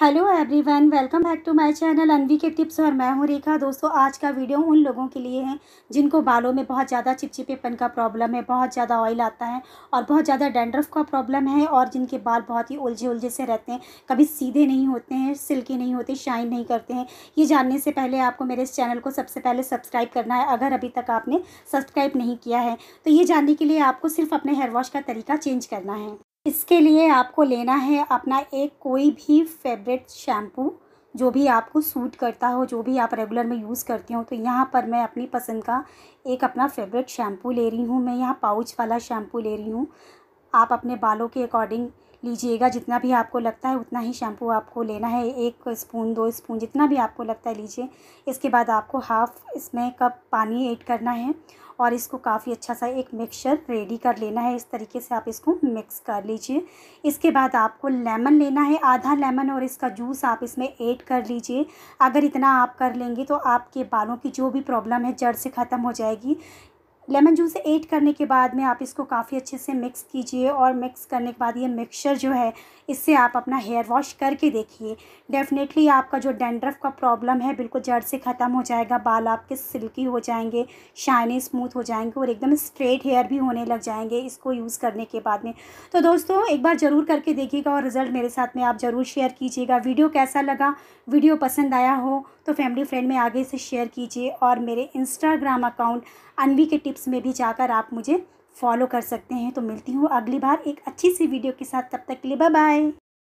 hello everyone welcome back to my channel Anvi के tips और मैं हूं रेखा दोस्तों आज का वीडियो उन लोगों के लिए है जिनको बालों में बहुत ज़्यादा चिपचिपेपन का प्रॉब्लम है बहुत ज़्यादा ऑयल आता है और बहुत ज़्यादा डेंड्रफ का प्रॉब्लम है और जिनके बाल बहुत ही उलझे उलझे से रहते हैं कभी सीधे नहीं होते हैं सिल्की नहीं होते शाइन नहीं करते हैं ये जानने से पहले आपको मेरे इस चैनल को सबसे पहले सब्सक्राइब करना है अगर अभी तक आपने सब्सक्राइब नहीं किया है तो ये जानने के लिए आपको सिर्फ अपने हेयर वॉश का तरीका चेंज करना है इसके लिए आपको लेना है अपना एक कोई भी फेवरेट शैम्पू जो भी आपको सूट करता हो जो भी आप रेगुलर में यूज़ करती हो तो यहाँ पर मैं अपनी पसंद का एक अपना फेवरेट शैम्पू ले रही हूँ मैं यहाँ पाउच वाला शैम्पू ले रही हूँ आप अपने बालों के अकॉर्डिंग लीजिएगा जितना भी आपको लगता है उतना ही शैम्पू आपको लेना है एक स्पून दो स्पून जितना भी आपको लगता है लीजिए इसके बाद आपको हाफ़ इसमें कप पानी ऐड करना है और इसको काफ़ी अच्छा सा एक मिक्सचर रेडी कर लेना है इस तरीके से आप इसको मिक्स कर लीजिए इसके बाद आपको लेमन लेना है आधा लेमन और इसका जूस आप इसमें ऐड कर लीजिए अगर इतना आप कर लेंगे तो आपके बालों की जो भी प्रॉब्लम है जड़ से ख़त्म हो जाएगी लेमन जूस ऐड करने के बाद में आप इसको काफ़ी अच्छे से मिक्स कीजिए और मिक्स करने के बाद ये मिक्सचर जो है इससे आप अपना हेयर वॉश करके देखिए डेफ़िनेटली आपका जो डेंड्रफ का प्रॉब्लम है बिल्कुल जड़ से ख़त्म हो जाएगा बाल आपके सिल्की हो जाएंगे शाइनी स्मूथ हो जाएंगे और एकदम स्ट्रेट हेयर भी होने लग जाएंगे इसको यूज़ करने के बाद में तो दोस्तों एक बार ज़रूर करके देखिएगा और रिज़ल्ट मेरे साथ में आप ज़रूर शेयर कीजिएगा वीडियो कैसा लगा वीडियो पसंद आया हो तो फैमिली फ्रेंड में आगे से शेयर कीजिए और मेरे इंस्टाग्राम अकाउंट अनवी के टिप्स में भी जाकर आप मुझे फॉलो कर सकते हैं तो मिलती हूँ अगली बार एक अच्छी सी वीडियो के साथ तब तक के लिए बाय बाय